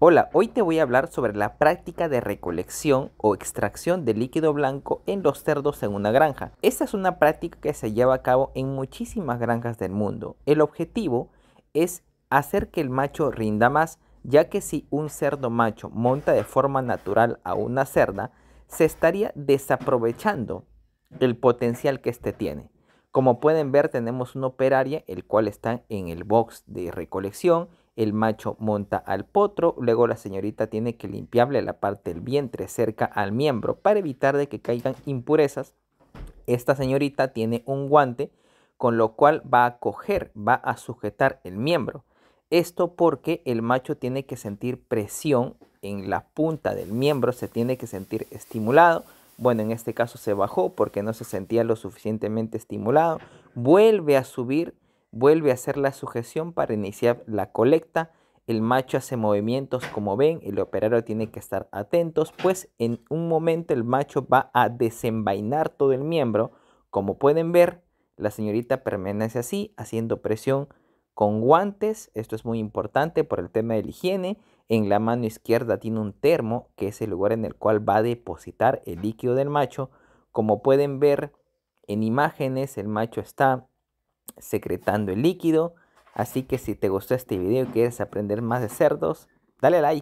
Hola, hoy te voy a hablar sobre la práctica de recolección o extracción de líquido blanco en los cerdos en una granja. Esta es una práctica que se lleva a cabo en muchísimas granjas del mundo. El objetivo es hacer que el macho rinda más, ya que si un cerdo macho monta de forma natural a una cerda, se estaría desaprovechando el potencial que éste tiene. Como pueden ver, tenemos un operaria, el cual está en el box de recolección el macho monta al potro, luego la señorita tiene que limpiarle la parte del vientre cerca al miembro para evitar de que caigan impurezas. Esta señorita tiene un guante con lo cual va a coger, va a sujetar el miembro. Esto porque el macho tiene que sentir presión en la punta del miembro, se tiene que sentir estimulado. Bueno, en este caso se bajó porque no se sentía lo suficientemente estimulado. Vuelve a subir vuelve a hacer la sujeción para iniciar la colecta. El macho hace movimientos como ven, el operario tiene que estar atentos, pues en un momento el macho va a desenvainar todo el miembro. Como pueden ver, la señorita permanece así, haciendo presión con guantes, esto es muy importante por el tema de la higiene. En la mano izquierda tiene un termo, que es el lugar en el cual va a depositar el líquido del macho. Como pueden ver en imágenes, el macho está secretando el líquido. Así que si te gustó este video y quieres aprender más de cerdos, dale like.